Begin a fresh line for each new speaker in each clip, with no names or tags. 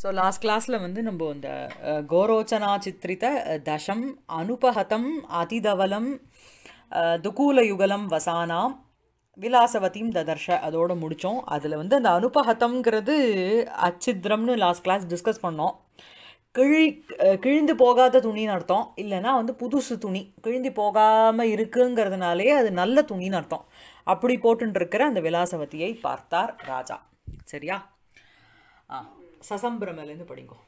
so last கிளாஸில் வந்து நம்ம இந்த கோரோச்சனா சித்திரித்த தசம் அனுபகதம் அதிதவலம் துகூல யுகலம் வசானாம் விலாசவதியும் ததர்ஷ அதோடு முடித்தோம் அதில் வந்து அந்த அனுபகத்தம்ங்கிறது அச்சித்திரம்னு லாஸ்ட் கிளாஸ் டிஸ்கஸ் பண்ணோம் கிழி கிழிந்து போகாத துணின்னு அர்த்தம் இல்லைனா வந்து புதுசு துணி கிழிந்து போகாமல் இருக்குங்கிறதுனாலே அது நல்ல துணின்னு அர்த்தம் அப்படி போட்டுருக்கிற அந்த விலாசவத்தியை பார்த்தார் ராஜா சரியா ஆ சசம்பிரமேலேருந்து படிங்கோ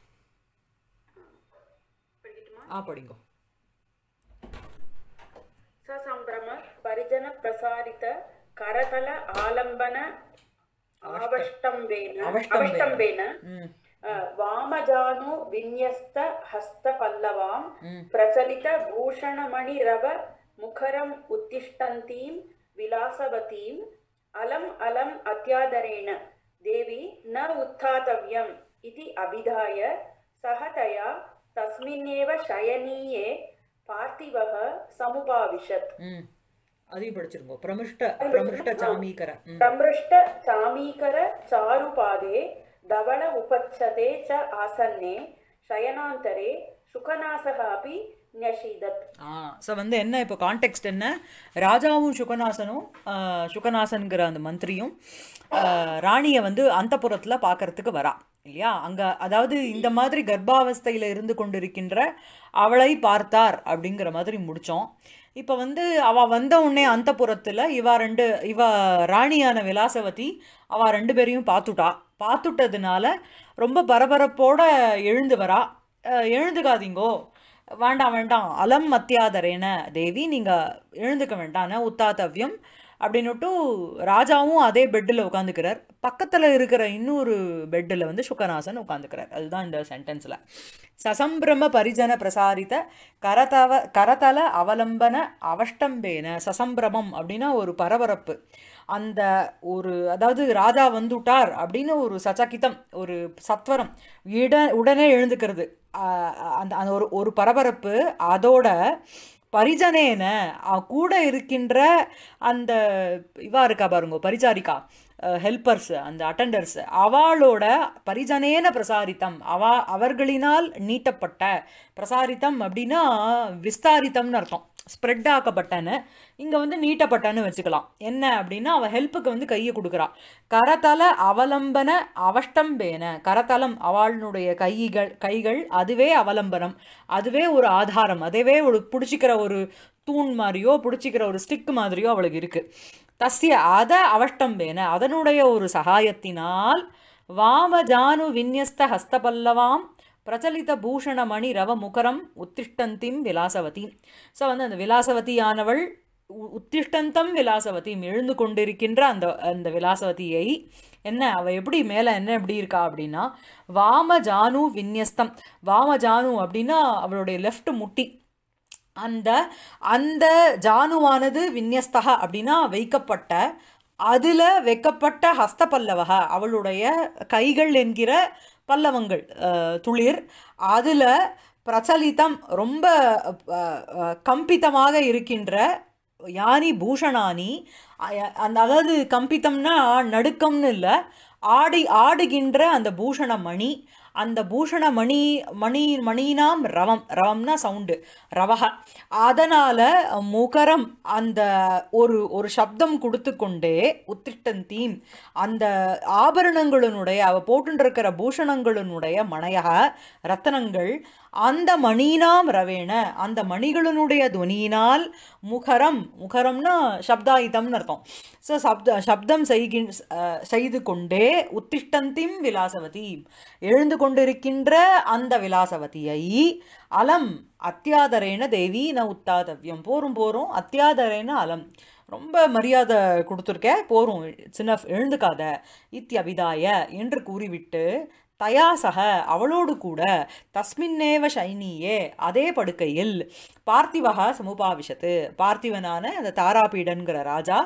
ஆ படிங்கோ
சசம்பிரம பரிஜன பிரசாரித கரதல ஆலம்பன ஆவஷ்டம்பேன அவஷ்டம்பேன ವಾಮಜಾನು ವಿನ್ಯಸ್ತ ಹಸ್ತ ಪಲ್ಲವಾಂ ಪ್ರಚಲಿತ ಭೂಷಣಮಣಿ ರವ ಮುಖರಂ ಉತ್ತಿಷ್ಟಂತೀಂ ವಿಲಾಸವತೀಂ ಅಲಂ ಅಲಂ ಅತ್ಯಾದರೇಣ ದೇವಿ ನ ಉತ್ಥಾತವ್ಯಂ इति अभिधाय सहतया தஸ்மின்னேவ ஷயனீயே பார்த்திவக சமுபாவிஷத்
அதையும் படிச்சிருங்க பிரமிஷ்ட பிரமிஷ்ட
சாமீகர பிரமிஷ்ட சாமீகர சாருபாதே தவள உபச்சதே ச ஆசன்னே ஷயனாந்தரே சுகநாசக அபி
ஸோ வந்து என்ன இப்போ கான்டெக்ட் என்ன ராஜாவும் சுகநாசனும் சுகநாசன்கிற அந்த மந்திரியும் ராணியை வந்து அந்த புறத்தில் பார்க்கறதுக்கு வரா இல்லையா அங்கே அதாவது இந்த மாதிரி கர்ப்பாவஸ்தையில் இருந்து கொண்டிருக்கின்ற அவளை பார்த்தார் அப்படிங்கிற மாதிரி முடித்தோம் இப்போ வந்து அவள் வந்த உடனே அந்த புறத்தில் இவா ரெண்டு இவ ராணியான விலாசவதி அவள் ரெண்டு பேரையும் பார்த்துட்டா பார்த்துட்டதுனால ரொம்ப பரபரப்போட எழுந்து வரா எழுந்துக்காதீங்கோ வேண்டாம் வேண்டாம் அலம் மத்தியாதரேன தேவி நீங்கள் எழுந்துக்க வேண்டான உத்தாத்தவ்யம் அப்படின்னுட்டு ராஜாவும் அதே பெட்டில் உட்காந்துக்கிறார் பக்கத்தில் இருக்கிற இன்னொரு பெட்டில் வந்து சுக்கநாசன் உட்காந்துக்கிறார் அதுதான் இந்த சென்டென்ஸில் சசம்பிரம பரிஜன பிரசாரித்த கரதவ கரதல அவலம்பன அவஷ்டம்பேன சசம்பிரமம் அப்படின்னா ஒரு பரபரப்பு அந்த ஒரு அதாவது ராஜா வந்துட்டார் அப்படின்னு ஒரு சச்சகித்தம் ஒரு சத்வரம் இட உடனே எழுந்துக்கிறது அந்த அந்த ஒரு ஒரு பரபரப்பு அதோட பரிஜனேன கூட இருக்கின்ற அந்த இவா இருக்கா பாருங்க பரிச்சாரிக்கா ஹெல்பர்ஸ் அந்த அட்டண்டர்ஸ் அவளோட பரிஜனேன பிரசாரித்தம் அவா அவர்களினால் நீட்டப்பட்ட பிரசாரித்தம் அப்படின்னா விஸ்தாரித்தம்னு அர்த்தம் ஸ்ப்ரெட் ஆக்க இங்கே வந்து நீட்டப்பட்டன்னு வச்சுக்கலாம் என்ன அப்படின்னா அவள் ஹெல்ப்புக்கு வந்து கையை கொடுக்குறா கரத்தல அவலம்பன அவஷ்டம்பேன கரத்தலம் அவளுடைய கைகள் கைகள் அதுவே அவலம்பனம் அதுவே ஒரு ஆதாரம் அதுவே ஒரு பிடிச்சிக்கிற ஒரு தூண் மாதிரியோ பிடிச்சிக்கிற ஒரு ஸ்டிக் மாதிரியோ அவளுக்கு இருக்குது தஸ்ய அத அவஷ்டம்பேன அதனுடைய ஒரு சகாயத்தினால் வாமஜானு விநியஸ்த ஹஸ்தபல்லவாம் பிரச்சலித பூஷணமணி ரவ முகரம் உத்திஷ்டந்திம் விலாசவதி ஸோ வந்து அந்த விலாசவதியானவள் உத்திஷ்டந்தம் விலாசவதியும் எழுந்து கொண்டிருக்கின்ற அந்த அந்த விலாசவதியை என்ன அவள் எப்படி மேலே என்ன எப்படி இருக்கா அப்படின்னா வாம ஜானு விந்யஸ்தம் வாம ஜானு அப்படின்னா அவளுடைய லெஃப்ட் முட்டி அந்த அந்த ஜானுவானது விந்யஸ்தா அப்படின்னா வைக்கப்பட்ட அதில் வைக்கப்பட்ட ஹஸ்தபல்லவக அவளுடைய கைகள் என்கிற பல்லவங்கள் துளிர் அதில் பிரச்சலிதம் ரொம்ப கம்பித்தமாக இருக்கின்ற யானி பூஷணானி அந்த அதாவது கம்பித்தம்னா நடுக்கம்னு இல்லை ஆடி ஆடுகின்ற அந்த பூஷண மணி அந்த பூஷண மணி மணி மணினாம் ரவம் ரவம்னா சவுண்டு ரவக அதனால் முகரம் அந்த ஒரு ஒரு சப்தம் கொடுத்து கொண்டே உத்திட்டந்தீம் அந்த ஆபரணங்களினுடைய அவ போட்டுருக்கிற பூஷணங்களினுடைய மனையாக ரத்தனங்கள் அந்த மணினாம் ரவேண அந்த மணிகளினுடைய துவனியினால் முகரம் முகரம்னா சப்தாயுதம்னு அர்த்தம் ஸோ சப்த சப்தம் செய்கின் செய்து கொண்டே உத்திஷ்டந்திம் விலாசவதி எழுந்து கொண்டிருக்கின்ற அந்த விலாசவதியை அலம் அத்தியாதரேன தேவி ந உத்தாதவியம் போரும் போரும் அத்தியாதரேன அலம் ரொம்ப மரியாதை கொடுத்துருக்க போரும் சின்ன எழுந்துக்காத இத்தியபிதாய என்று கூறிவிட்டு தயாசக அவளோடு கூட தஸ்மின்னேவ ஷைனியே அதே படுக்கையில் பார்த்திவக சமுபாவிஷத்து பார்த்திவனான அந்த தாராபீடன்கிற ராஜா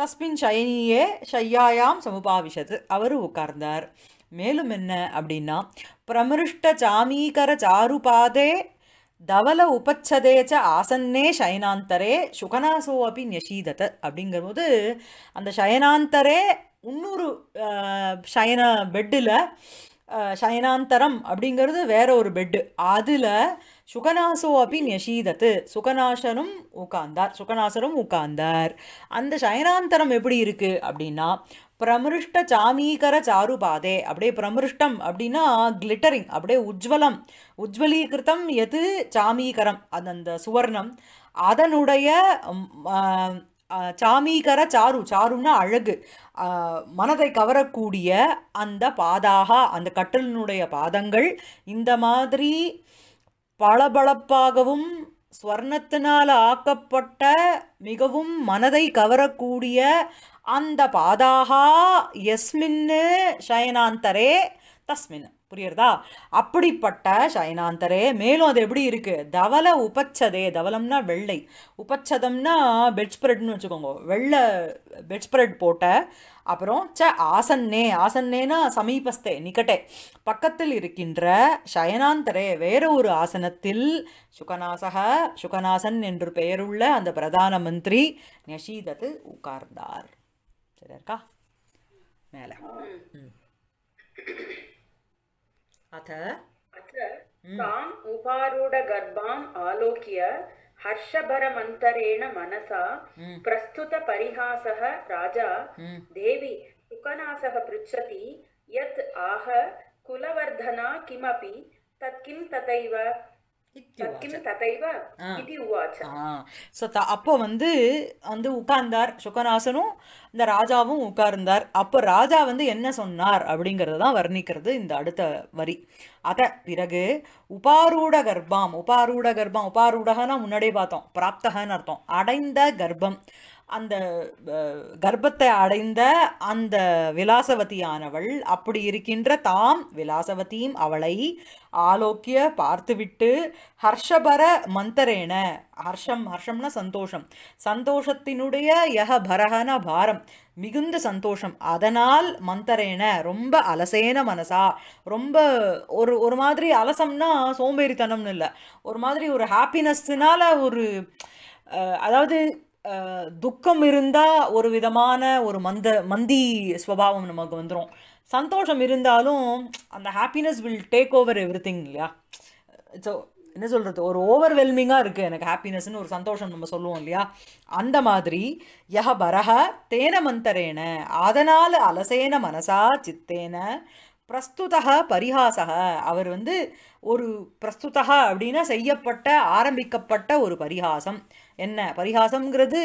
தஸ்மின் ஷைனியே ஷையாயாம் சமுபாவிஷத்து அவர் உட்கார்ந்தார் மேலும் என்ன அப்படின்னா பிரமிருஷ்ட சாமீகர சாருபாதே தவல உபச்சதேச்ச ஆசன்னே சயனாந்தரே சுகனாசோ அப்படி அப்படிங்கிற போது அந்த சயனாந்தரே இன்னொரு சயன பெட்டில் சயனாந்தரம் அப்படிங்கிறது வேற ஒரு பெட்டு அதில் சுகநாசோ அப்படி நெசீதத்து சுகநாசனும் உட்கார்ந்தார் சுகநாசரும் உட்கார்ந்தார் அந்த சயனாந்தரம் எப்படி இருக்குது அப்படின்னா பிரமிருஷ்ட சாமீகர சாருபாதே அப்படியே பிரமிருஷ்டம் அப்படின்னா கிளிட்டரிங் அப்படியே உஜ்வலம் உஜ்வலீகிருத்தம் எது சாமீகரம் அந்த சுவர்ணம் அதனுடைய சாமீகர சாரு சாருன்னா அழகு மனதை கவரக்கூடிய அந்த பாதாக அந்த கட்டலினுடைய பாதங்கள் இந்த மாதிரி பளபளப்பாகவும் ஸ்வர்ணத்தினால் ஆக்கப்பட்ட மிகவும் மனதை கவரக்கூடிய அந்த பாதாகா எஸ்மின்னு ஷயனாந்தரே தஸ்மின் புரியுறதா அப்படிப்பட்ட சைனாந்தரே மேலும் அது எப்படி இருக்குது தவல உபச்சதே தவலம்னா வெள்ளை உபச்சதம்னா பெட் வச்சுக்கோங்க வெள்ளை பெட் ஸ்ப்ரெட் போட்ட அப்புறம் ச ஆசன்னே ஆசன்னேனா சமீபஸ்தே நிக்கட்டே பக்கத்தில் இருக்கின்ற சயனாந்தரே வேற ஒரு ஆசனத்தில் சுகநாசக சுகநாசன் என்று பெயருள்ள அந்த பிரதான மந்திரி நெஷீதத்து உட்கார்ந்தார் சரியா இருக்கா மேலே ம் अथ
अथ ताम् उपारूढगर्भाम् आलोक्य हर्षभरमन्तरेण मनसा प्रस्तुतपरिहासः राजा देवी सुकनासः पृच्छति यत् आह कुलवर्धना किमपि तत् किं तथैव
அப்போ வந்து வந்து உட்கார்ந்தார் சுகநாசனும் இந்த ராஜாவும் உட்கார்ந்தார் அப்போ ராஜா வந்து என்ன சொன்னார் அப்படிங்கறத வர்ணிக்கிறது இந்த அடுத்த வரி அத பிறகு உபாரூட கர்ப்பம் உபாரூட கர்ப்பம் உபாரூடகனா முன்னாடியே பார்த்தோம் பிராப்தகன்னு அர்த்தம் அடைந்த கர்ப்பம் அந்த கர்ப்பத்தை அடைந்த அந்த விலாசவதியானவள் அப்படி இருக்கின்ற தாம் விலாசவதியும் அவளை ஆலோக்கிய பார்த்துவிட்டு ஹர்ஷபர மந்தரேன ஹர்ஷம் ஹர்ஷம்னா சந்தோஷம் சந்தோஷத்தினுடைய யக பரகன பாரம் மிகுந்த சந்தோஷம் அதனால் மந்தரேன ரொம்ப அலசேன மனசா ரொம்ப ஒரு ஒரு மாதிரி அலசம்னா சோம்பேறித்தனம்னு இல்லை ஒரு மாதிரி ஒரு ஹாப்பினஸ்னால ஒரு அதாவது துக்கம் இருந்தால் ஒரு விதமான ஒரு மந்த மந்தி ஸ்வபாவம் நமக்கு வந்துடும் சந்தோஷம் இருந்தாலும் அந்த happiness will take over everything இல்லையா ஸோ என்ன சொல்கிறது ஒரு ஓவர்வெல்மிங்காக இருக்குது எனக்கு ஹாப்பினஸ்னு ஒரு சந்தோஷம் நம்ம சொல்லுவோம் இல்லையா அந்த மாதிரி யஹ பரஹ தேன மந்தரேன அதனால் அலசேன மனசா சித்தேன பிரஸ்துதா பரிகாசக அவர் வந்து ஒரு பிரஸ்துதா அப்படின்னா செய்யப்பட்ட ஆரம்பிக்கப்பட்ட ஒரு பரிகாசம் என்ன பரிகாசங்கிறது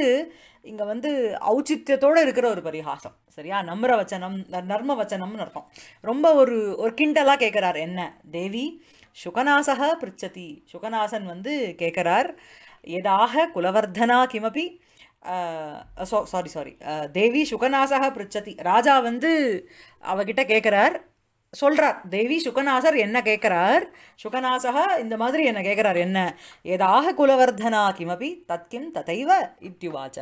இங்கே வந்து ஔச்சித்தியத்தோடு இருக்கிற ஒரு பரிகாசம் சரியா நம்ர வச்சனம் நர்ம வச்சனம்னு அர்த்தம் ரொம்ப ஒரு ஒரு கிண்டலாக கேட்குறார் என்ன தேவி சுகநாசக பிரிச்சதி சுகநாசன் வந்து கேட்குறார் எதாக குலவர்தனா கிமபி சாரி சாரி தேவி சுகநாசக பிரிச்சதி ராஜா வந்து அவகிட்ட கேட்குறார் சொல்கிறார் தேவி சுகநாசர் என்ன கேட்குறார் சுகநாசகா இந்த மாதிரி என்ன கேட்குறார் என்ன ஏதாக குலவர்தனா கிமபி தத்கிம் ததைவ இத்யுவாச்ச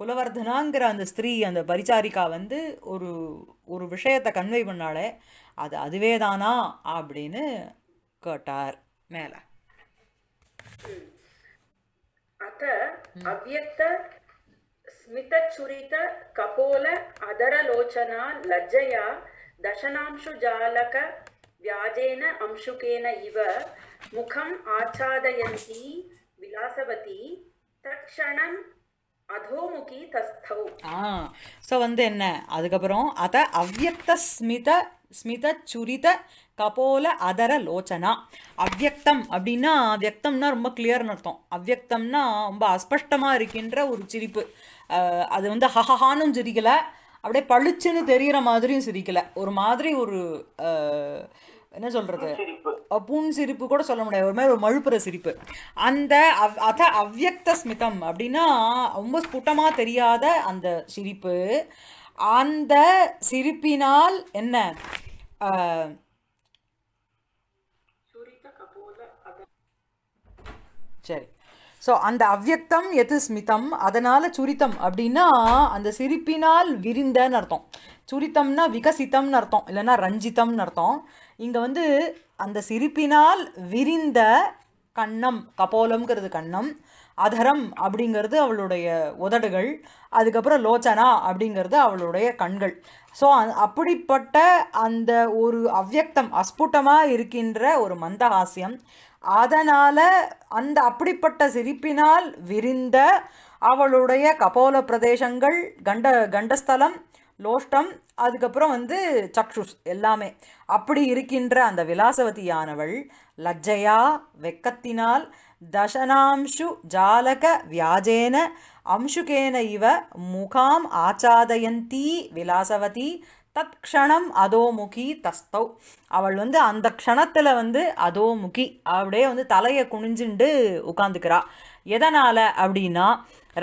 குலவர்தனாங்கிற அந்த ஸ்திரீ அந்த பரிச்சாரிக்கா வந்து ஒரு ஒரு விஷயத்தை கன்வே பண்ணாலே அது அதுவே தானா அப்படின்னு கேட்டார் மேலே
அத அவ்யக்த கபோல அதரலோச்சனா லஜ்ஜையா दशनांशुजालक வியாஜேன अंशुकेन இவ முகம் ஆச்சாதயந்தி विलासवती தக்ஷணம் அதோமுகி தஸ்தௌ
ஆ ஸோ வந்து என்ன அதுக்கப்புறம் அத அவ்வக்த ஸ்மித ஸ்மித சுரித கபோல அதர லோச்சனா அவ்வக்தம் அப்படின்னா வியக்தம்னா ரொம்ப கிளியர்னு அர்த்தம் அவ்வியக்தம்னா ரொம்ப அஸ்பஷ்டமாக இருக்கின்ற ஒரு சிரிப்பு அது வந்து ஹஹஹானும் சிரிக்கலை அப்படியே பளிச்சுன்னு தெரியற மாதிரியும் சிரிக்கல ஒரு மாதிரி ஒரு என்ன சொல்றது பூன் சிரிப்பு கூட சொல்ல முடியாது ஒரு மாதிரி ஒரு மழுப்புற சிரிப்பு அந்த அவ் அத அவ்வியக்த ஸ்மிதம் அப்படின்னா ரொம்ப ஸ்புட்டமா தெரியாத அந்த சிரிப்பு அந்த சிரிப்பினால் என்ன சரி ஸோ அந்த அவ்வியக்தம் எது ஸ்மிதம் அதனால் சுரித்தம் அப்படின்னா அந்த சிரிப்பினால் விரிந்தன்னு அர்த்தம் சுரித்தம்னா விகசித்தம்னு அர்த்தம் இல்லைன்னா ரஞ்சித்தம்னு அர்த்தம் இங்கே வந்து அந்த சிரிப்பினால் விரிந்த கண்ணம் கபோலம்ங்கிறது கண்ணம் அதரம் அப்படிங்கிறது அவளுடைய உதடுகள் அதுக்கப்புறம் லோச்சனா அப்படிங்கிறது அவளுடைய கண்கள் ஸோ அப்படிப்பட்ட அந்த ஒரு அவ்வியக்தம் அஸ்புட்டமாக இருக்கின்ற ஒரு மந்தஹாசியம் அதனால் அந்த அப்படிப்பட்ட சிரிப்பினால் விரிந்த அவளுடைய கபோல பிரதேசங்கள் கண்ட கண்டஸ்தலம் லோஷ்டம் அதுக்கப்புறம் வந்து சக்ஷுஷ் எல்லாமே அப்படி இருக்கின்ற அந்த விலாசவதியானவள் லஜ்ஜையா வெக்கத்தினால் தசனாம்சு ஜாலக வியாஜேன அம்சுகேன இவ முகாம் ஆச்சாதயந்தி விலாசவதி தத் க்ஷணம் அதோமுகி தஸ்தௌ அவள் வந்து அந்த க்ஷணத்தில் வந்து அதோமுகி அப்படியே வந்து தலையை குனிஞ்சுண்டு உட்காந்துக்கிறா எதனால் அப்படின்னா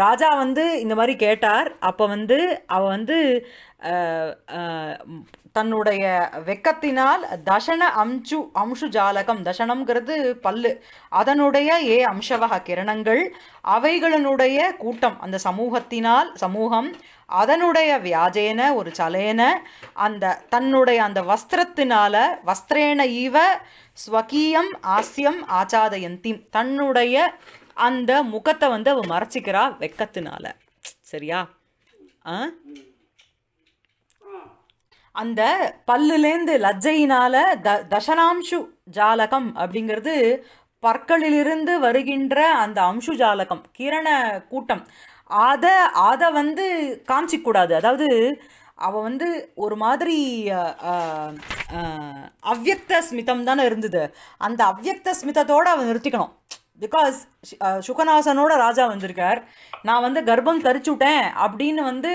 ராஜா வந்து இந்த மாதிரி கேட்டார் அப்போ வந்து அவள் வந்து தன்னுடைய வெக்கத்தினால் தசன அம்சு அம்சு ஜாலகம் தசனம்ங்கிறது பல்லு அதனுடைய ஏ அம்சவக கிரணங்கள் அவைகளினுடைய கூட்டம் அந்த சமூகத்தினால் சமூகம் அதனுடைய வியாஜேன ஒரு சலேன அந்த தன்னுடைய அந்த வஸ்திரத்தினால வஸ்திரேன இவ ஸ்வகீயம் ஆசியம் ஆச்சாதயந்தி தன்னுடைய அந்த முகத்தை வந்து அவள் மறைச்சிக்கிறா வெக்கத்தினால சரியா ஆ அந்த பல்லுலேருந்து லஜ்ஜையினால த தசனாம்சு ஜாலகம் அப்படிங்கிறது பற்களிலிருந்து வருகின்ற அந்த அம்சு ஜாலகம் கிரண கூட்டம் அதை அதை வந்து காமிச்சிக்கூடாது அதாவது அவள் வந்து ஒரு மாதிரி அவ்வக்த ஸ்மிதம் தானே இருந்தது அந்த அவ்வக்த ஸ்மிதத்தோடு அவன் நிறுத்திக்கணும் பிகாஸ் சுகநாசனோட ராஜா வந்திருக்கார் நான் வந்து கர்ப்பம் தரிச்சு விட்டேன் அப்படின்னு வந்து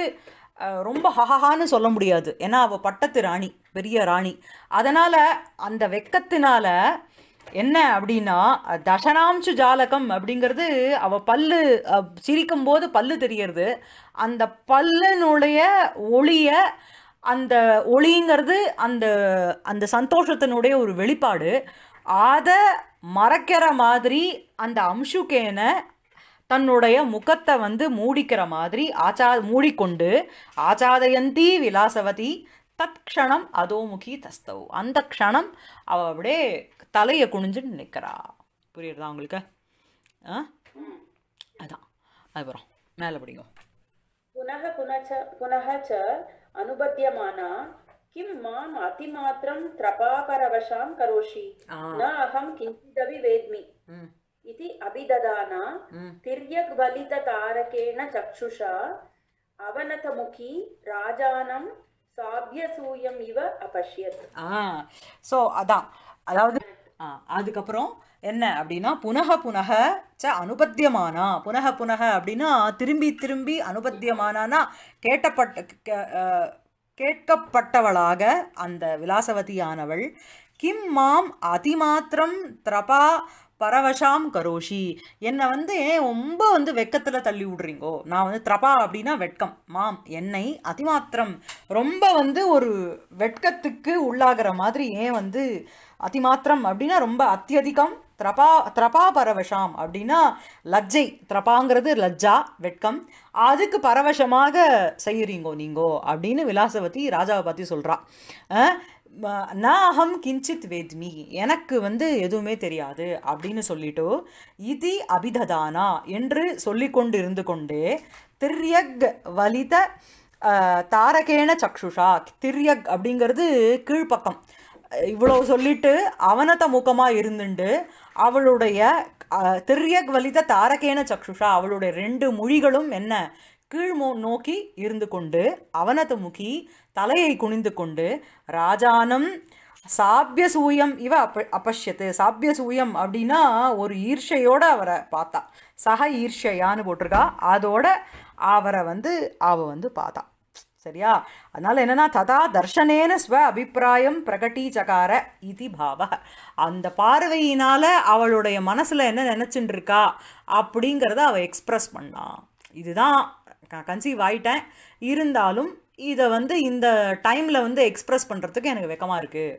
ரொம்ப ஹஹஹான்னு சொல்ல முடியாது ஏன்னா அவள் பட்டத்து ராணி பெரிய ராணி அதனால் அந்த வெக்கத்தினால என்ன அப்படின்னா தசனாம்சு ஜாலகம் அப்படிங்கிறது அவ பல்லு சிரிக்கும் போது பல்லு தெரியறது அந்த பல்லுனுடைய ஒளிய அந்த ஒளிங்கிறது அந்த அந்த சந்தோஷத்தினுடைய ஒரு வெளிப்பாடு அதை மறைக்கிற மாதிரி அந்த அம்சுகேனை தன்னுடைய முகத்தை வந்து மூடிக்கிற மாதிரி ஆச்சா மூடிக்கொண்டு ஆச்சாதயந்தி விலாசவதி தத் அதோமுகி தஸ்தவ் அந்த க்ஷணம் அவள் அப்படியே தலையை குனிஞ்சுட்டு நிற்கிறா புரியுறதா உங்களுக்கு ஆ அதான் அதுக்கப்புறம் மேலே பிடிங்க
புனக புனச்ச புனகச்ச அனுபத்தியமானா கிம் மாம் அதிமாத்திரம் திரபாபரவசாம் கரோஷி ந அகம் கிஞ்சிதவி வேத்மி चक्षुषा अवनतमुखी राजानं சாபியசூயம் இவ அபஷ்யத்
ஆ ஸோ அதான் அதாவது அதுக்கப்புறம் என்ன அப்படின்னா புனக புனக ச அனுபத்தியமானா புனக புனக அப்படின்னா திரும்பி திரும்பி அனுபத்தியமானானா கேட்டப்பட்ட கேட்கப்பட்டவளாக அந்த விலாசவதியானவள் கிம் மாம் அதிமாத்திரம் திரபா பரவஷாம் கரோஷி என்னை வந்து ரொம்ப வந்து வெக்கத்தில் தள்ளி விடுறீங்கோ நான் வந்து திரபா அப்படின்னா வெட்கம் மாம் என்னை அதிமாத்திரம் ரொம்ப வந்து ஒரு வெட்கத்துக்கு உள்ளாகிற மாதிரி ஏன் வந்து அதிமாத்திரம் அப்படின்னா ரொம்ப அத்தியதிகம் திரபா திரபா பரவஷாம் அப்படின்னா லஜ்ஜை திரபாங்கிறது லஜ்ஜா வெட்கம் அதுக்கு பரவசமாக செய்கிறீங்கோ நீங்கோ அப்படின்னு விலாசவதி ராஜாவை பற்றி சொல்கிறா நான் அகம் கிஞ்சித் வேத்மி எனக்கு வந்து எதுவுமே தெரியாது அப்படின்னு சொல்லிட்டு இதி அபிததானா என்று சொல்லிக்கொண்டு இருந்து கொண்டே திரியக் வலித தாரகேன சக்ஷுஷா திரியக் அப்படிங்கிறது கீழ்ப்பக்கம் இவ்வளோ சொல்லிட்டு அவனத முகமாக இருந்துண்டு அவளுடைய திரியக் வலித தாரகேன சக்ஷுஷா அவளுடைய ரெண்டு மொழிகளும் என்ன கீழ் நோக்கி இருந்து கொண்டு அவனது முகி தலையை குனிந்து கொண்டு ராஜானம் சாபிய சூயம் இவ அப்ப அபஷ்யத்து சாபிய சூயம் அப்படின்னா ஒரு ஈர்ஷையோடு அவரை பார்த்தா சக ஈர்ஷையான்னு போட்டிருக்கா அதோட அவரை வந்து அவ வந்து பார்த்தா சரியா அதனால் என்னென்னா ததா தர்ஷனேன ஸ்வ அபிப்பிராயம் பிரகட்டீச்சகார இது பாவ அந்த பார்வையினால் அவளுடைய மனசில் என்ன நினைச்சுட்டு இருக்கா அப்படிங்கிறத அவள் எக்ஸ்ப்ரெஸ் பண்ணான் இதுதான் கன்சீவ் ஆயிட்டேன் இருந்தாலும் இதை வந்து இந்த டைமில் வந்து எக்ஸ்ப்ரெஸ் பண்ணுறதுக்கு எனக்கு வெக்கமாக இருக்குது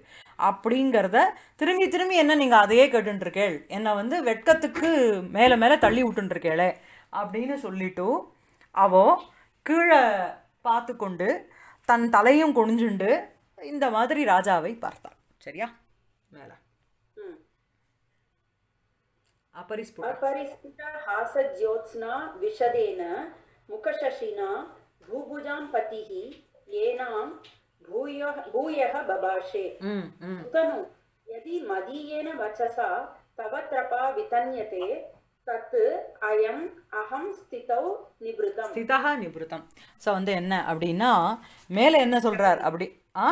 அப்படிங்கிறத திரும்பி திரும்பி என்ன நீங்கள் அதையே கேட்டுருக்கேள் என்னை வந்து வெட்கத்துக்கு மேலே மேலே தள்ளி விட்டுருக்கேளே அப்படின்னு சொல்லிட்டு அவோ கீழே பார்த்து கொண்டு தன் தலையும் குனிஞ்சுண்டு இந்த மாதிரி ராஜாவை பார்த்தாள் சரியா மேலே
அபரிஸ்புட அபரிஸ்புட ஹாச ஜோத்ஸ்னா விஷதேன முகசசினா भूभुजां पतिः येनां भूयः भूयः बभाषे खनु यदि मदीयेन वचसा तव कृपा वितन्यते ஸ்திதா
நிபுருதம் ஸோ வந்து என்ன அப்படின்னா மேலே என்ன சொல்றார் அப்படி ஆ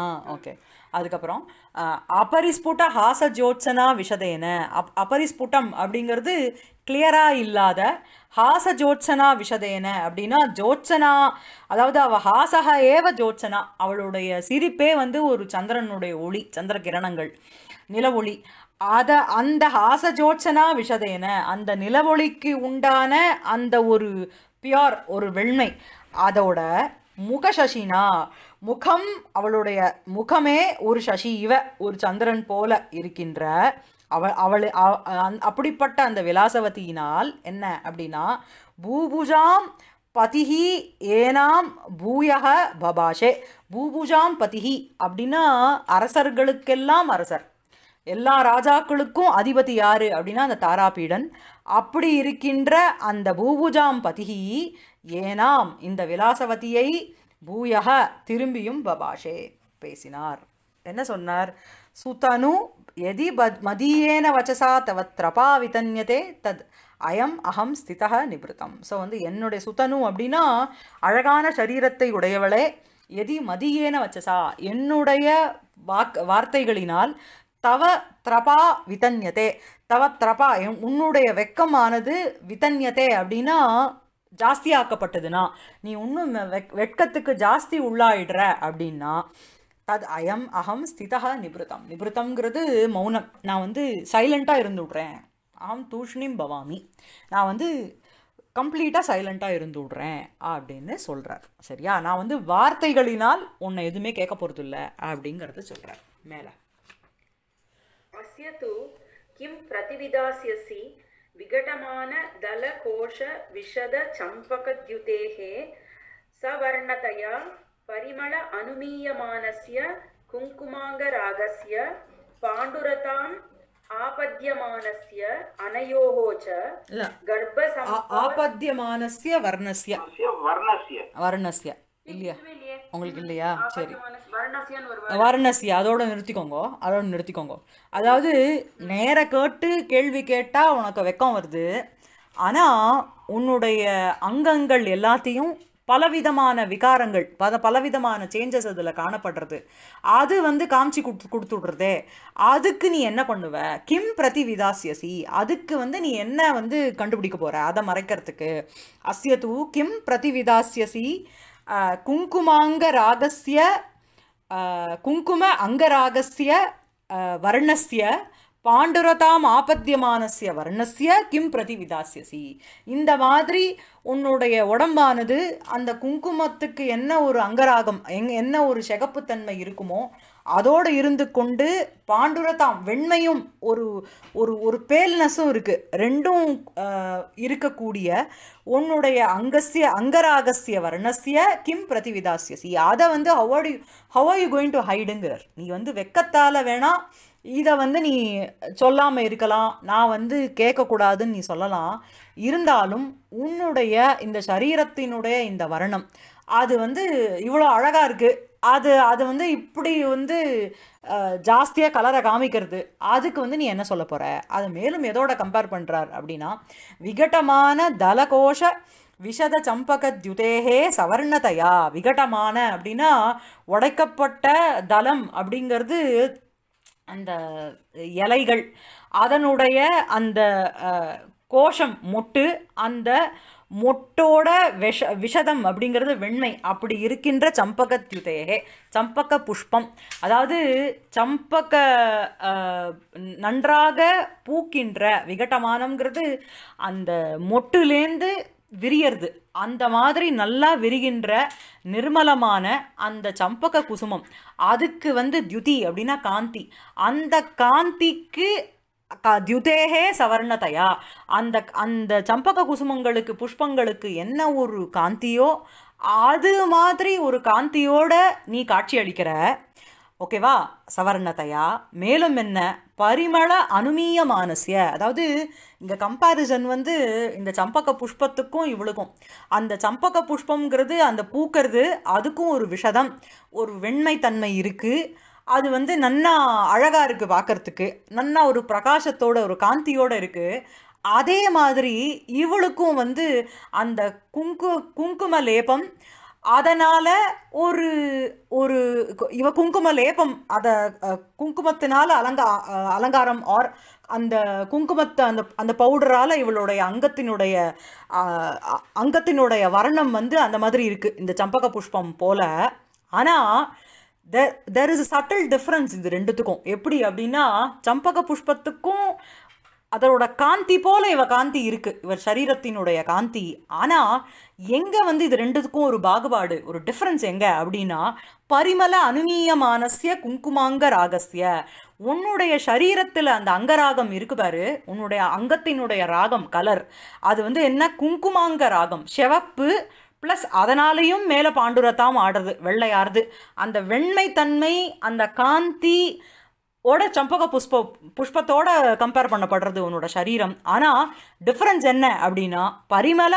ஆ ஓகே அதுக்கப்புறம் அபரிஸ்புட்ட ஹாச ஜோட்சனா விஷதேன அப் அபரிஸ்புட்டம் அப்படிங்கிறது கிளியராக இல்லாத ஹாச ஜோட்சனா விஷதேன அப்படின்னா ஜோட்சனா அதாவது அவள் ஹாசக ஏவ ஜோட்சனா அவளுடைய சிரிப்பே வந்து ஒரு சந்திரனுடைய ஒளி சந்திர கிரணங்கள் நிலவொளி அதை அந்த ஹாச ஜோட்சனா விஷதேன அந்த நிலவொளிக்கு உண்டான அந்த ஒரு பியார் ஒரு வெண்மை அதோட முக சசினா முகம் அவளுடைய முகமே ஒரு சசி இவ ஒரு சந்திரன் போல இருக்கின்ற அவ அவள் அப்படிப்பட்ட அந்த விலாசவதியினால் என்ன அப்படின்னா பூபுஜாம் பதிஹி ஏனாம் பூயக பபாஷே பூபுஜாம் பதிஹி அப்படின்னா அரசர்களுக்கெல்லாம் அரசர் எல்லா ராஜாக்களுக்கும் அதிபதி யார் அப்படின்னா அந்த தாராபீடன் அப்படி இருக்கின்ற அந்த பூபுஜாம் பதிஹி ஏனாம் இந்த விலாசவதியை பூயக திரும்பியும் பபாஷே பேசினார் என்ன சொன்னார் சுதனு यदि மதியேன வச்சசா தவ திரபா விதன்யதே தத் அயம் அகம் ஸ்திதக நிபிருத்தம் ஸோ வந்து என்னுடைய சுதனு அப்படின்னா அழகான சரீரத்தை உடையவளே எதி மதியேன வச்சசா என்னுடைய வாக் வார்த்தைகளினால் தவ திரபா விதன்யதே தவ திரபா உன்னுடைய வெக்கமானது விதன்யதே அப்படின்னா ஜாஸ்தியாக்கப்பட்டதுன்னா நீ இன்னும் வெக் வெட்கத்துக்கு ஜாஸ்தி உள்ளாயிடுற அப்படின்னா தத் அயம் அகம் ஸ்திதா நிபுத்தம் நிபுத்தம்ங்கிறது மௌனம் நான் வந்து சைலண்ட்டாக இருந்து விட்றேன் அகம் தூஷ்ணிம் பவாமி நான் வந்து கம்ப்ளீட்டாக சைலண்ட்டாக இருந்து விட்றேன் அப்படின்னு சொல்கிறார் சரியா நான் வந்து வார்த்தைகளினால் உன்னை எதுவுமே கேட்க போகிறது இல்லை அப்படிங்கிறத சொல்கிறார் மேலே
அஸ்ய தூ கிம் பிரதிவிதாசியசி விகடமான தல கோஷ விஷத சம்பகத்யுதேகே பரிமள குங்குமாங்க குங்குமாங்கராகஸ்ய பாண்டுரதாம் ஆபத்யமானஸ்ய அனயோகோ ச
ஆபத்யமானஸ்ய வர்ணஸ்ய வர்ணஸ்ய வர்ணஸ்ய இல்லையா
உங்களுக்கு இல்லையா சரி
வர்ணஸ்யா அதோட நிறுத்திக்கோங்க அதோட நிறுத்திக்கோங்க அதாவது நேர கேட்டு கேள்வி கேட்டால் உனக்கு வெக்கம் வருது ஆனால் உன்னுடைய அங்கங்கள் எல்லாத்தையும் பலவிதமான விகாரங்கள் பல பலவிதமான சேஞ்சஸ் அதில் காணப்படுறது அது வந்து காமிச்சு கொடுத்து கொடுத்துடுறது அதுக்கு நீ என்ன பண்ணுவ கிம் பிரதி விதாசியசி அதுக்கு வந்து நீ என்ன வந்து கண்டுபிடிக்க போகிற அதை மறைக்கிறதுக்கு அஸ்யது கிம் பிரதி விதாசியசி குங்குமாங்க ராகசிய குங்கும அங்கராகசிய வர்ணசிய பாண்டுரதாம் ஆபத்தியமானசிய வர்ணசிய கிம் பிரதி விதாசியசி இந்த மாதிரி உன்னுடைய உடம்பானது அந்த குங்குமத்துக்கு என்ன ஒரு அங்கராகம் எங் என்ன ஒரு செகப்புத்தன்மை இருக்குமோ அதோடு இருந்து கொண்டு பாண்டுரதாம் வெண்மையும் ஒரு ஒரு ஒரு பேல்னஸும் இருக்குது ரெண்டும் இருக்கக்கூடிய உன்னுடைய அங்கசிய அங்கராகசிய வர்ணசிய கிம் பிரதி விதாசியசி அதை வந்து how are you how are you going to ஹைடுங்கிறார் நீ வந்து வெக்கத்தால் வேணால் இதை வந்து நீ சொல்லாமல் இருக்கலாம் நான் வந்து கேட்கக்கூடாதுன்னு நீ சொல்லலாம் இருந்தாலும் உன்னுடைய இந்த சரீரத்தினுடைய இந்த வர்ணம் அது வந்து இவ்வளோ அழகாக இருக்குது அது அது வந்து இப்படி வந்து ஜாஸ்தியாக கலரை காமிக்கிறது அதுக்கு வந்து நீ என்ன சொல்ல போகிற அது மேலும் எதோட கம்பேர் பண்ணுறார் அப்படின்னா விகட்டமான தலகோஷ விஷத சம்பகத்யுதேகே சவர்ணதையா விகட்டமான அப்படின்னா உடைக்கப்பட்ட தலம் அப்படிங்கிறது அந்த இலைகள் அதனுடைய அந்த கோஷம் மொட்டு அந்த மொட்டோட விஷ விஷதம் அப்படிங்கிறது வெண்மை அப்படி இருக்கின்ற சம்பகத்யுதையே சம்பக புஷ்பம் அதாவது சம்பக நன்றாக பூக்கின்ற விகட்டமானங்கிறது அந்த மொட்டுலேருந்து விரியறது அந்த மாதிரி நல்லா விரிகின்ற நிர்மலமான அந்த சம்பக குசுமம் அதுக்கு வந்து தியுதி அப்படின்னா காந்தி அந்த காந்திக்கு தியுதேகே சவர்ணதையா அந்த அந்த சம்பக குசுமங்களுக்கு புஷ்பங்களுக்கு என்ன ஒரு காந்தியோ அது மாதிரி ஒரு காந்தியோட நீ காட்சி அளிக்கிற ஓகேவா சவர்ணதையா மேலும் என்ன பரிமள அனுமீயமானசிய அதாவது இங்கே கம்பேரிசன் வந்து இந்த சம்பக்க புஷ்பத்துக்கும் இவ்வளுக்கும் அந்த சம்பக்க புஷ்பங்கிறது அந்த பூக்கிறது அதுக்கும் ஒரு விஷதம் ஒரு வெண்மைத்தன்மை இருக்குது அது வந்து நன்னா அழகாக இருக்குது பார்க்குறதுக்கு நன்னா ஒரு பிரகாசத்தோட ஒரு காந்தியோடு இருக்குது அதே மாதிரி இவளுக்கும் வந்து அந்த குங்கு குங்கும லேபம் அதனால ஒரு ஒரு இவ குங்கும லேபம் அத குங்குமத்தினால அலங்கா அலங்காரம் ஆர் அந்த குங்குமத்தை அந்த அந்த பவுடரால் இவளுடைய அங்கத்தினுடைய அங்கத்தினுடைய வர்ணம் வந்து அந்த மாதிரி இருக்குது இந்த சம்பக புஷ்பம் போல் ஆனால் there there is subtle difference இது ரெண்டுத்துக்கும் எப்படி அப்படின்னா சம்பக புஷ்பத்துக்கும் அதனோட காந்தி போல் இவ காந்தி இருக்குது இவர் சரீரத்தினுடைய காந்தி ஆனால் எங்கே வந்து இது ரெண்டுத்துக்கும் ஒரு பாகுபாடு ஒரு டிஃப்ரென்ஸ் எங்கே அப்படின்னா பரிமல அனுமீயமானசிய குங்குமாங்க ராகசிய உன்னுடைய சரீரத்தில் அந்த அங்கராகம் இருக்கு பாரு உன்னுடைய அங்கத்தினுடைய ராகம் கலர் அது வந்து என்ன குங்குமாங்க ராகம் செவப்பு ப்ளஸ் அதனாலேயும் மேலே பாண்டுரத்தாம் ஆடுறது வெள்ளையாடுது அந்த வெண்மை தன்மை அந்த காந்தி ஓட சம்பக புஷ்ப புஷ்பத்தோட கம்பேர் பண்ணப்படுறது உன்னோட சரீரம் ஆனால் டிஃப்ரென்ஸ் என்ன அப்படின்னா பரிமள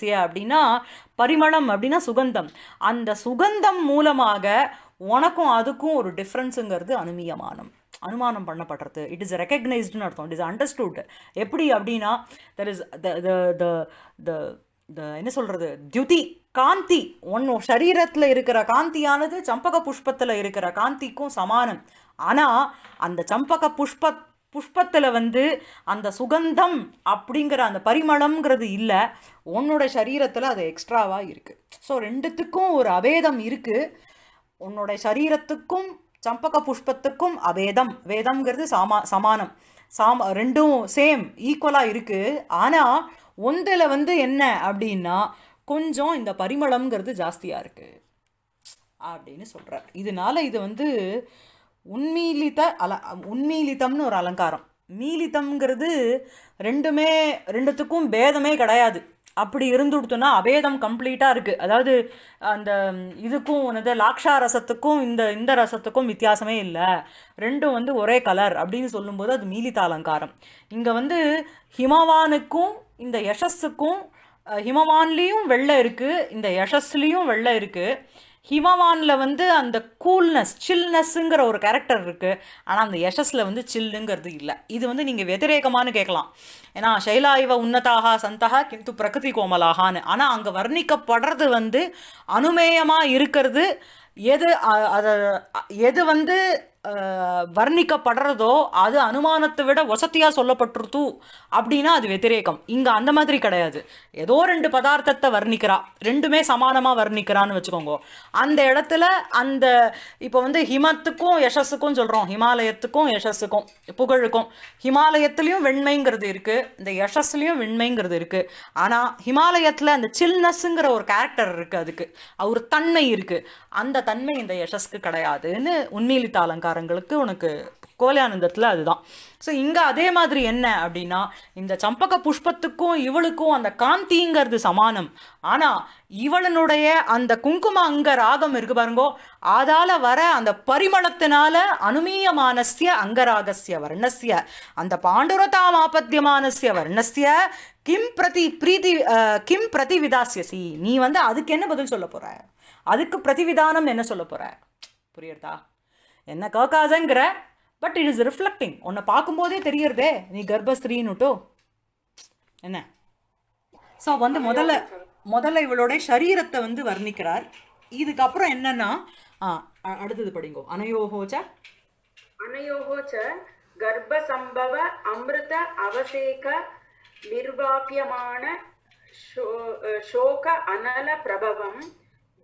சே அப்படின்னா பரிமளம் அப்படின்னா சுகந்தம் அந்த சுகந்தம் மூலமாக உனக்கும் அதுக்கும் ஒரு டிஃப்ரென்ஸுங்கிறது அனுமீயமானம் அனுமானம் பண்ணப்படுறது இட் இஸ் ரெக்கக்னைஸ்டுன்னு அர்த்தம் இட் இஸ் அண்டர்ஸ்டூட் எப்படி அப்படின்னா தர் இஸ் த த த த இந்த என்ன சொல்கிறது தியுதி காந்தி ஒன் சரீரத்தில் இருக்கிற காந்தியானது சம்பக புஷ்பத்தில் இருக்கிற காந்திக்கும் சமானம் ஆனால் அந்த சம்பக புஷ்ப புஷ்பத்தில் வந்து அந்த சுகந்தம் அப்படிங்கிற அந்த பரிமளம்ங்கிறது இல்லை உன்னோட சரீரத்தில் அது எக்ஸ்ட்ராவாக இருக்குது ஸோ ரெண்டுத்துக்கும் ஒரு அபேதம் இருக்குது உன்னோட சரீரத்துக்கும் சம்பக புஷ்பத்துக்கும் அபேதம் வேதம்ங்கிறது சாமா சமானம் சாம ரெண்டும் சேம் ஈக்குவலாக இருக்குது ஆனால் ஒன்றில் வந்து என்ன அப்படின்னா கொஞ்சம் இந்த பரிமளம்ங்கிறது ஜாஸ்தியாக இருக்குது அப்படின்னு சொல்கிறார் இதனால இது வந்து உண்மீலித அல உண்மீலித்தம்னு ஒரு அலங்காரம் மீலித்தம்ங்கிறது ரெண்டுமே ரெண்டுத்துக்கும் பேதமே கிடையாது அப்படி இருந்துடுத்துனா அபேதம் கம்ப்ளீட்டாக இருக்குது அதாவது அந்த இதுக்கும் வந்து லாக்ஷா ரசத்துக்கும் இந்த இந்த ரசத்துக்கும் வித்தியாசமே இல்லை ரெண்டும் வந்து ஒரே கலர் அப்படின்னு சொல்லும்போது அது மீலித்த அலங்காரம் இங்கே வந்து ஹிமவானுக்கும் இந்த யசஸ்ஸுக்கும் ஹிமவான்லேயும் வெள்ளை இருக்குது இந்த யசஸ்லேயும் வெள்ளை இருக்குது ஹிமவானில் வந்து அந்த கூல்னஸ் சில்னஸ்ஸுங்கிற ஒரு கேரக்டர் இருக்குது ஆனால் அந்த யஷஸில் வந்து சில்லுங்கிறது இல்லை இது வந்து நீங்கள் வெதிரேகமானு கேட்கலாம் ஏன்னா ஷைலா இவ உன்னதாக சந்தகா கிந்து பிரகிருதி கோமலாகான்னு ஆனால் அங்கே வர்ணிக்கப்படுறது வந்து அனுமேயமாக இருக்கிறது எது அதை எது வந்து வர்ணிக்கப்படுறதோ அது அனுமானத்தை விட வசதியாக சொல்லப்பட்டுருது அப்படின்னா அது வெத்திரேகம் இங்கே அந்த மாதிரி கிடையாது ஏதோ ரெண்டு பதார்த்தத்தை வர்ணிக்கிறா ரெண்டுமே சமானமாக வர்ணிக்கிறான்னு வச்சுக்கோங்க அந்த இடத்துல அந்த இப்போ வந்து ஹிமத்துக்கும் யசஸுக்கும் சொல்கிறோம் ஹிமாலயத்துக்கும் யசஸுக்கும் புகழுக்கும் ஹிமாலயத்துலேயும் வெண்மைங்கிறது இருக்குது இந்த யசஸ்லேயும் வெண்மைங்கிறது இருக்குது ஆனால் ஹிமாலயத்தில் அந்த சில்னஸ்ங்கிற ஒரு கேரக்டர் இருக்குது அதுக்கு அவர் தன்மை இருக்குது அந்த தன்மை இந்த யசஸ்க்கு கிடையாதுன்னு உண்மையிலித்த அலங்காரம் சொந்தக்காரங்களுக்கு உனக்கு கோலியானந்தத்தில் அதுதான் ஸோ இங்கே அதே மாதிரி என்ன அப்படின்னா இந்த சம்பக புஷ்பத்துக்கும் இவளுக்கும் அந்த காந்திங்கிறது சமானம் ஆனால் இவளனுடைய அந்த குங்கும அங்க ராகம் இருக்கு பாருங்கோ அதால் வர அந்த பரிமளத்தினால அனுமீயமானசிய அங்கராகசிய வர்ணசிய அந்த பாண்டுரதாம் ஆபத்தியமானசிய வர்ணசிய கிம் பிரதி பிரீதி கிம் பிரதிவிதாசியசி நீ வந்து அதுக்கு என்ன பதில் சொல்ல போகிற அதுக்கு பிரதிவிதானம் என்ன சொல்ல போகிற புரியுறதா என்ன கர்காசங்கிற பட் இட் இஸ் ரிஃப்ளெக்டிங் உன்னை பார்க்கும்போதே தெரியறதே நீ கர்ப்பஸ்திரீன்னுட்டோ என்ன ஸோ வந்து முதல்ல முதல்ல இவளோட சரீரத்தை வந்து வர்ணிக்கிறார் இதுக்கப்புறம் என்னன்னா அடுத்தது படிங்கோ அனயோகோச்ச
அனயோகோச்ச கர்ப்ப சம்பவ அமிர்த அவசேக நிர்வாபியமான சோக அனல பிரபவம்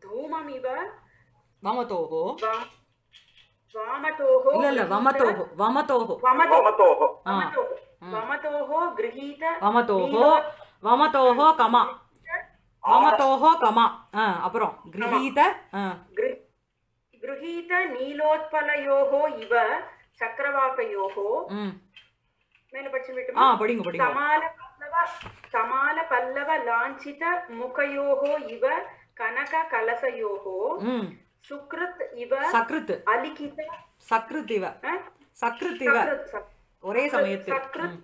தூமமிவ வமதோகோ அப்புறம் படிங்க படிங்க சமால பல்லவ சமால பல்லவ லாஞ்சித முகயோகோ இவ கனக கலசயோகோ சுக்ருத் இவ சக்ருத் அலிகித
சக்ருத் இவ சக்ருத் இவ ஒரே சமயத்துல சக்ருத்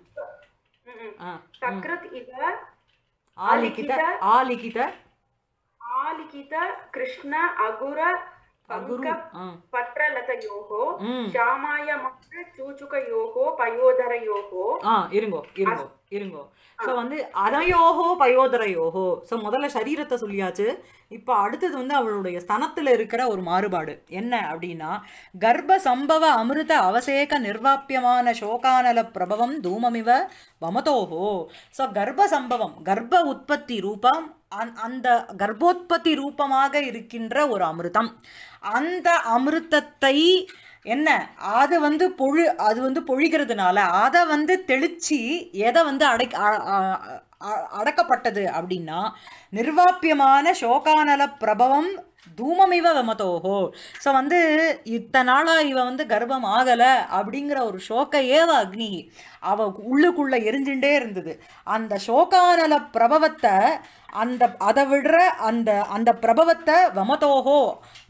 சக்ருத் இவ ஆலிகித ஆலிகித
ஆலிகித கிருஷ்ண அகுர பத்ரலதயோகோ சாமாயமற்ற சூச்சுகயோகோ
முதல்ல சரீரத்தை சொல்லியாச்சு இப்ப அடுத்தது வந்து அவளுடைய ஸ்தனத்துல இருக்கிற ஒரு மாறுபாடு என்ன அப்படின்னா கர்ப்ப சம்பவ அமிர்த அவசேக நிர்வாப்பியமான சோகானல பிரபவம் தூமமிவ வமதோகோ சோ கர்ப்ப சம்பவம் கர்ப்ப உற்பத்தி ரூபம் அந்த கர்ப்போத்பத்தி ரூபமாக இருக்கின்ற ஒரு அமிர்தம் அந்த அமிர்தத்தை என்ன அதை வந்து பொழு அது வந்து பொழிகிறதுனால அதை வந்து தெளித்து எதை வந்து அடை அடக்கப்பட்டது அப்படின்னா நிர்வாப்பியமான சோகானல பிரபவம் தூமமிவ வமதோகோ ஸோ வந்து இத்தனை நாளாக இவ வந்து கர்ப்பம் ஆகலை அப்படிங்கிற ஒரு ஷோக்க ஏவ அக்னி அவ உள்ளுக்குள்ளே எரிஞ்சுட்டே இருந்தது அந்த ஷோகானல பிரபவத்தை அந்த அதை விடுற அந்த அந்த பிரபவத்தை வமதோகோ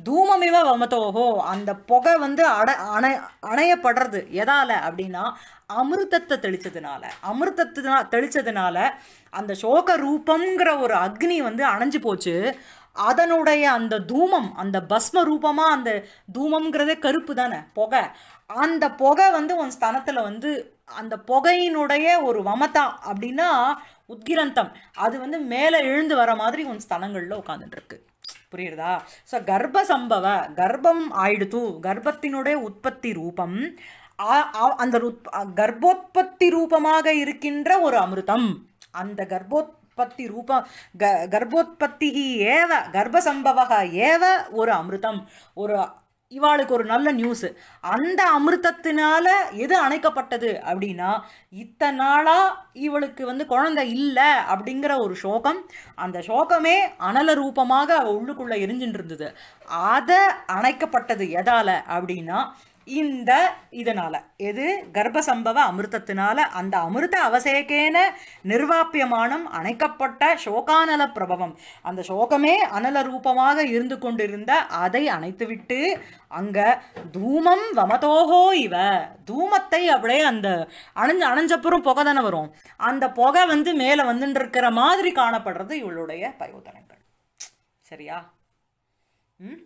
தூமமிவ வமதோகோ அந்த புகை வந்து அட அணை அணையப்படுறது எதால் அப்படின்னா அமிர்தத்தை தெளித்ததுனால அமிர்தத்தினா தெளித்ததுனால அந்த சோக ரூபங்கிற ஒரு அக்னி வந்து அணைஞ்சு போச்சு அதனுடைய அந்த தூமம் அந்த பஸ்ம ரூபமாக அந்த தூமம்ங்கிறதே கருப்பு தானே புகை அந்த புகை வந்து உன் ஸ்தனத்தில் வந்து அந்த புகையினுடைய ஒரு வமதா அப்படின்னா உத்கிரந்தம் அது வந்து மேலே எழுந்து வர மாதிரி உன் ஸ்தலங்களில் உட்காந்துட்டு இருக்கு புரியுறதா ஸோ கர்ப்ப சம்பவ கர்ப்பம் ஆயிடுத்து கர்ப்பத்தினுடைய உற்பத்தி ரூபம் அந்த கர்ப்போத்பத்தி ரூபமாக இருக்கின்ற ஒரு அமிர்தம் அந்த கர்ப்போற்பத்தி ரூபம் க கர்ப்போத்பத்தி ஏவ சம்பவ ஏவ ஒரு அமிர்தம் ஒரு இவாளுக்கு ஒரு நல்ல நியூஸு அந்த அமிர்தத்தினால எது அணைக்கப்பட்டது அப்படின்னா இத்தனை நாளாக இவளுக்கு வந்து குழந்தை இல்லை அப்படிங்கிற ஒரு சோகம் அந்த சோகமே அனல ரூபமாக அவள் உள்ளுக்குள்ளே எரிஞ்சுட்டு இருந்தது அதை அணைக்கப்பட்டது எதால் அப்படின்னா இந்த இதனால் எது கர்ப்பசம்பவ அமிர்தத்தினால அந்த அமிர்த அவசேகேன நிர்வாப்பியமானம் அணைக்கப்பட்ட சோகானல பிரபவம் அந்த சோகமே அனல ரூபமாக இருந்து கொண்டிருந்த அதை அணைத்துவிட்டு அங்கே தூமம் வமதோகோ இவ தூமத்தை அப்படியே அந்த அணைஞ்ச அணைஞ்சப்புறம் புகை தானே வரும் அந்த புகை வந்து மேலே வந்துட்டு மாதிரி காணப்படுறது இவளுடைய பயோதனங்கள் சரியா ம்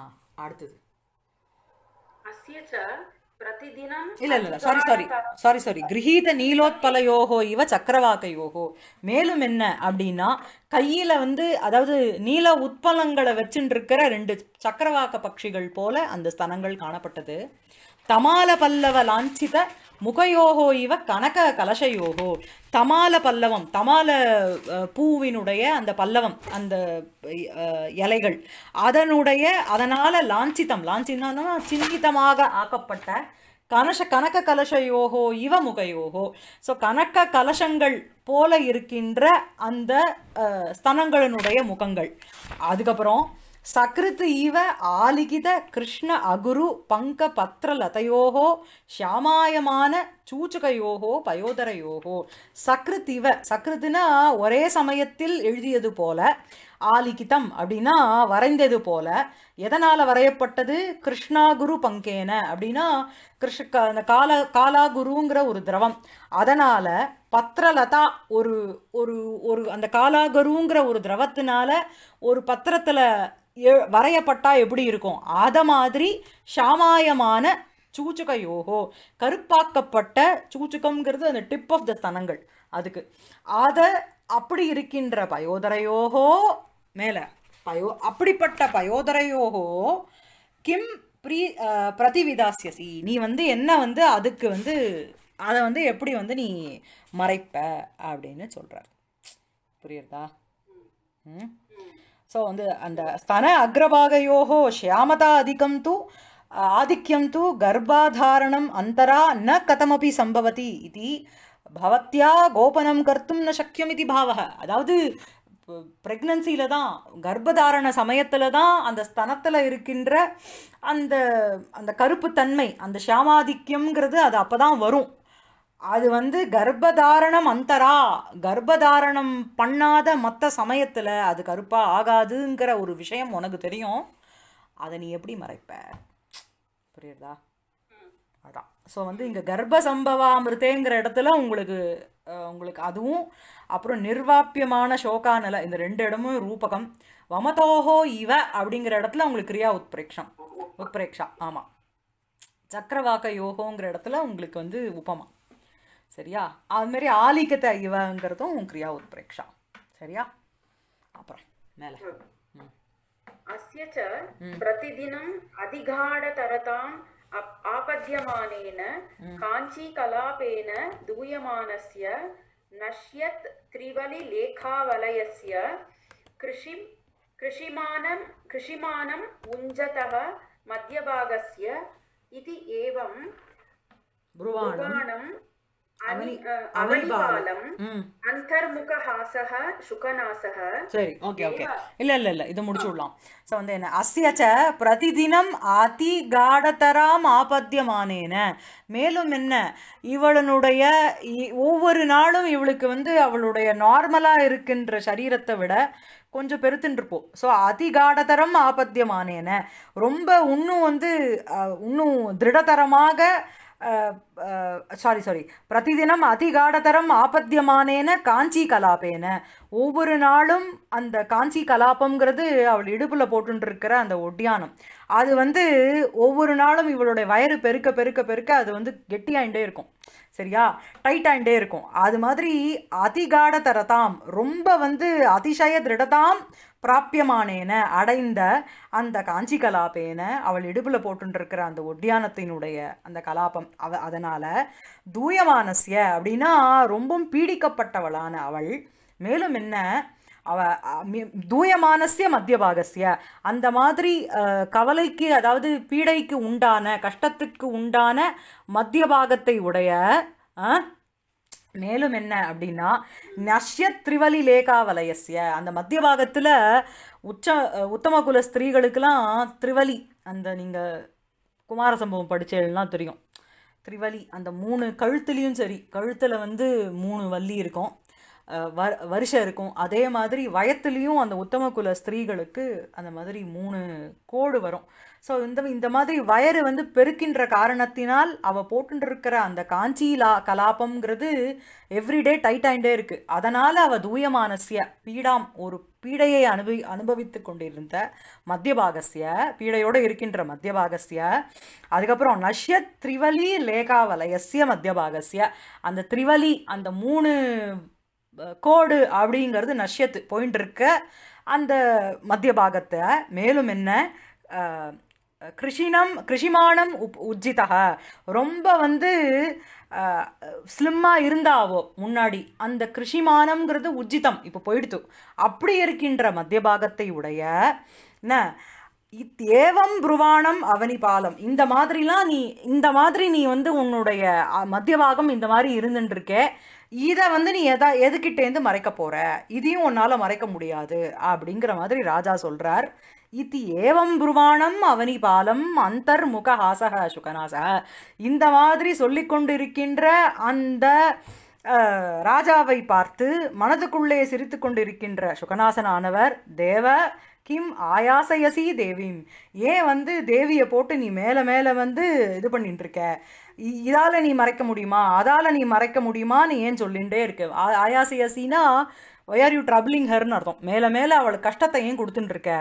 ஆ அடுத்தது
இல்ல இல்ல சாரி சாரி சாரி சாரி
கிரகீத நீலோத்பலயோகோ இவ சக்கரவாத்தையோகோ மேலும் என்ன அப்படின்னா கையில வந்து அதாவது நீல உட்பலங்களை வச்சுட்டு இருக்கிற ரெண்டு சக்கரவாக்க பட்சிகள் போல அந்த ஸ்தனங்கள் காணப்பட்டது தமால பல்லவ லாஞ்சித முகையோகோ இவ கனக கலசயோகோ தமால பல்லவம் தமால பூவினுடைய அந்த பல்லவம் அந்த இலைகள் அதனுடைய அதனால் லாஞ்சிதம் லாஞ்சின்னா சின்னிதமாக ஆக்கப்பட்ட கனஷ கனக கலசயோகோ இவ முகையோகோ ஸோ கனக்க கலசங்கள் போல இருக்கின்ற அந்த ஸ்தனங்களினுடைய முகங்கள் அதுக்கப்புறம் சக்ருத்து இவ ஆலிகித கிருஷ்ண அகுரு பங்க பத்திர சாமாயமான சூச்சுகையோகோ பயோதரையோகோ சக்ருதிவ சக்ருத்துனா ஒரே சமயத்தில் எழுதியது போல ஆலிகிதம் அப்படின்னா வரைந்தது போல எதனால் வரையப்பட்டது கிருஷ்ணா குரு பங்கேன அப்படின்னா கிருஷ் அந்த கால காலா குருங்கிற ஒரு திரவம் அதனால் பத்திரலதா ஒரு ஒரு ஒரு அந்த காலா குருங்கிற ஒரு திரவத்தினால ஒரு பத்திரத்தில் வரையப்பட்டா எப்படி இருக்கும் அதை மாதிரி சாமாயமான சூச்சுக யோகோ கருப்பாக்கப்பட்ட சூச்சுகம்ங்கிறது அந்த டிப் ஆஃப் த ஸ்தனங்கள் அதுக்கு அதை அப்படி இருக்கின்ற பயோதரையோகோ மேலே பயோ அப்படிப்பட்ட பயோதரையோகோ கிம் ப்ரீ பிரதிவிதாசியசி நீ வந்து என்ன வந்து அதுக்கு வந்து அதை வந்து எப்படி வந்து நீ மறைப்ப அப்படின்னு சொல்கிறார் புரியுறதா ஸோ வந்து அந்த ஸ்தன அக்ரபாகையோகோ ஷியாமதா அதிகம் தூ ஆதிக்கம் தூ கர்ப்பாதாரணம் அந்தரா ந கதமபி சம்பவதி இது பவத்தியா கோபனம் கர்த்தும் ந சக்கியம் இது பாவ அதாவது ப்ரெக்னன்சியில் தான் கர்ப்பதாரண சமயத்தில் தான் அந்த ஸ்தனத்தில் இருக்கின்ற அந்த அந்த கருப்பு தன்மை அந்த ஷியாமாதித்யம்ங்கிறது அது அப்போ தான் வரும் அது வந்து கர்ப்பதாரணம் அந்தரா கர்ப்பதாரணம் பண்ணாத மற்ற சமயத்தில் அது கருப்பாக ஆகாதுங்கிற ஒரு விஷயம் உனக்கு தெரியும் அதை நீ எப்படி மறைப்ப புரியுறதா அதான் ஸோ வந்து இங்கே கர்ப்ப சம்பவாமிருத்தேங்கிற இடத்துல உங்களுக்கு உங்களுக்கு அதுவும் அப்புறம் நிர்வாப்பியமான நிலை இந்த ரெண்டு இடமும் ரூபகம் வமதோஹோ இவ அப்படிங்கிற இடத்துல உங்களுக்கு கிரியா உத்பிரேக்ஷம் உத்பிரேக்ஷா ஆமாம் சக்கரவாக்க யோகோங்கிற இடத்துல உங்களுக்கு வந்து உபமா சரியா அதுமாரி ஆலிக்கத்தை இவங்கிறதும் கிரியா உத்பிரேக்ஷா சரியா அப்புறம் மேலே
अस्य च प्रतिदिनम् अधिगाढतरताम् आपद्यमानेन काञ्चीकलापेन दूयमानस्य नश्यत् त्रिवलिलेखावलयस्य कृषिं कृषिमानं कृषिमानं उञ्जतः मध्यभागस्य इति एवं ब्रुवाणं சரி ஓகே ஓகே
முடிச்சு விடலாம் வந்து என்ன பிரதிதினம் ஆபத்தியமானேன மேலும் என்ன இவளனுடைய ஒவ்வொரு நாளும் இவளுக்கு வந்து அவளுடைய நார்மலா இருக்கின்ற சரீரத்தை விட கொஞ்சம் பெருத்துன்ட்ருப்போம் ஸோ அதிகாடதரம் ஆபத்தியமானேன ரொம்ப இன்னும் வந்து இன்னும் திருடதரமாக சாரி சாரி பிரதிதினம் அதிகாடதரம் ஆபத்தியமானேன காஞ்சி கலாப்பேன ஒவ்வொரு நாளும் அந்த காஞ்சி கலாபங்கிறது அவள் இடுப்பில் போட்டுருக்கிற அந்த ஒட்டியானம் அது வந்து ஒவ்வொரு நாளும் இவளுடைய வயறு பெருக்க பெருக்க பெருக்க அது வந்து கெட்டியாயிண்டே இருக்கும் சரியா டைட்டாயிண்டே இருக்கும் அது மாதிரி அதிகாடதரதாம் ரொம்ப வந்து அதிசய திருடதாம் பிராப்பியமானேன அடைந்த அந்த காஞ்சி கலாபேன அவள் இடுப்பில் போட்டுருக்கிற அந்த ஒட்டியானத்தினுடைய அந்த கலாபம் அவ அதனால் தூயமானசிய அப்படின்னா ரொம்பவும் பீடிக்கப்பட்டவளான அவள் மேலும் என்ன அவ தூயமானசிய மத்தியபாகசிய அந்த மாதிரி கவலைக்கு அதாவது பீடைக்கு உண்டான கஷ்டத்துக்கு உண்டான மத்திய பாகத்தை உடைய மேலும் என்ன அப்படின்னா நஷ்ய திரிவலி லேகாவலயசிய அந்த மத்திய பாகத்தில் உச்ச உத்தம குல ஸ்திரீகளுக்கெல்லாம் திரிவலி அந்த நீங்கள் குமார சம்பவம் படித்ததுலாம் தெரியும் திரிவலி அந்த மூணு கழுத்துலேயும் சரி கழுத்தில் வந்து மூணு வள்ளி இருக்கும் வ வருஷம் இருக்கும் அதே மாதிரி வயத்துலேயும் அந்த உத்தம குல ஸ்திரீகளுக்கு அந்த மாதிரி மூணு கோடு வரும் ஸோ இந்த இந்த மாதிரி வயறு வந்து பெருக்கின்ற காரணத்தினால் அவள் போட்டுருக்கிற அந்த காஞ்சி லா கலாபம்ங்கிறது எவ்ரிடே டைட் ஆகிட்டே இருக்குது அதனால் அவள் தூயமானசிய பீடாம் ஒரு பீடையை அனுபவி அனுபவித்து கொண்டிருந்த மத்தியபாகசிய பீடையோடு இருக்கின்ற மத்தியபாகசிய அதுக்கப்புறம் நஷ்ய திரிவலி லேகாவலயசிய மத்தியபாகசிய அந்த திரிவலி அந்த மூணு கோடு அப்படிங்கிறது நஷ்யத்து போயின்ட்டு இருக்க அந்த மத்திய பாகத்தை மேலும் என்ன கிருஷினம் கிருஷிமானம் உப் உஜ்ஜிதா ரொம்ப வந்து ஸ்லிம்மாக இருந்தாவோ முன்னாடி அந்த கிருஷிமானம்ங்கிறது உஜ்ஜிதம் இப்போ போயிடுத்து அப்படி இருக்கின்ற மத்திய பாகத்தை உடைய என்ன ஏவம் புருவானம் அவனிபாலம் இந்த மாதிரிலாம் நீ இந்த மாதிரி நீ வந்து உன்னுடைய பாகம் இந்த மாதிரி இருந்துட்டுருக்கே இதை வந்து நீ எதா எதுக்கிட்டேருந்து மறைக்க போகிற இதையும் உன்னால் மறைக்க முடியாது அப்படிங்கிற மாதிரி ராஜா சொல்கிறார் இது ஏவம் புருவாணம் அவனிபாலம் அந்தர் முகஹாசக சுகநாச இந்த மாதிரி சொல்லிக்கொண்டிருக்கின்ற அந்த ராஜாவை பார்த்து மனதுக்குள்ளே சிரித்து கொண்டிருக்கின்ற சுகநாசனானவர் தேவ கிம் ஆயாசயசி தேவிம் ஏன் வந்து தேவியை போட்டு நீ மேலே மேலே வந்து இது பண்ணிட்டுருக்க இதால் நீ மறைக்க முடியுமா அதால் நீ மறைக்க முடியுமான்னு ஏன் சொல்லிகிட்டே இருக்கு ஆயாசயசின்னா ஒய் ஆர் யூ ட்ரபிளிங் ஹர்னு அர்த்தம் மேலே மேலே அவளுக்கு கஷ்டத்தை ஏன் கொடுத்துட்டுருக்க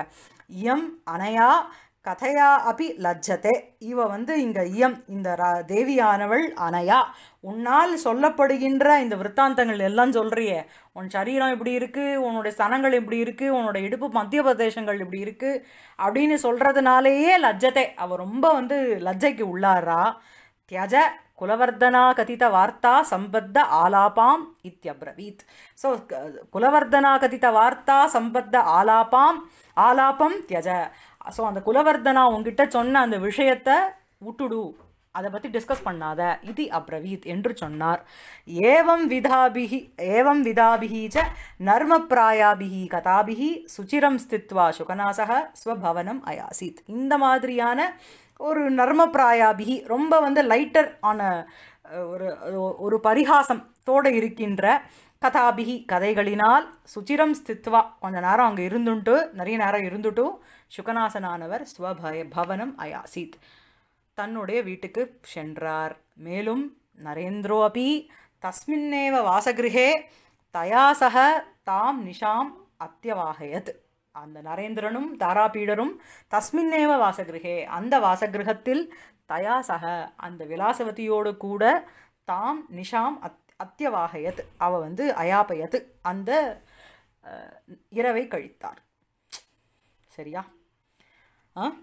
இயம் அனையா கதையா அப்பி லஜ்ஜதே இவ வந்து இங்கே இயம் இந்த தேவியானவள் அனையா உன்னால் சொல்லப்படுகின்ற இந்த விற்த்தாந்தங்கள் எல்லாம் சொல்கிறியே உன் சரீரம் இப்படி இருக்குது உன்னுடைய ஸ்தனங்கள் இப்படி இருக்குது உன்னோட இடுப்பு மத்திய பிரதேசங்கள் இப்படி இருக்குது அப்படின்னு சொல்கிறதுனாலேயே லஜ்ஜத்தை அவள் ரொம்ப வந்து லஜ்ஜைக்கு உள்ளாரா தியஜ குலவர்தனா கதித வார்த்தா சம்பத்த ஆலாபாம் இத்தியப்ரவீத் ஸோ குலவர்தனா கதித வார்த்தா சம்பத்த ஆலாபாம் ஆலாபம் தியஜ ஸோ அந்த குலவர்தனா உங்ககிட்ட சொன்ன அந்த விஷயத்தை விட்டுடு அதை பற்றி டிஸ்கஸ் பண்ணாத இது அப்ரவீத் என்று சொன்னார் ஏவம் விதாபிகி ஏவம் விதாபிகி ச நர்மப்பிராயாபிகி கதாபிகி சுச்சிரம் ஸ்தித்வா சுகநாசக ஸ்வபவனம் அயாசித் இந்த மாதிரியான ஒரு நர்மப்பிராயாபிகி ரொம்ப வந்து லைட்டர் ஆன ஒரு ஒரு தோட இருக்கின்ற கதாபிகி கதைகளினால் சுச்சிரம் ஸ்தித்வா கொஞ்ச நேரம் அங்கே இருந்துட்டு நிறைய நேரம் இருந்துட்டும் சுகநாசனானவர் ஸ்வபய பவனம் அயாசித் தன்னுடைய வீட்டுக்கு சென்றார் மேலும் நரேந்திரோ அபி தஸ்மின்னேவ வாசகிருகே தயாசக தாம் நிஷாம் அத்தியவாகயத் அந்த நரேந்திரனும் தாராபீடரும் தஸ்மின்னேவ வாசகிருகே அந்த வாசகிருகத்தில் தயா சக அந்த விலாசவதியோடு கூட தாம் நிஷாம் அத் அத்தியவாகயத் அவ வந்து அயாபயது அந்த இரவை கழித்தார் சரியா ஆ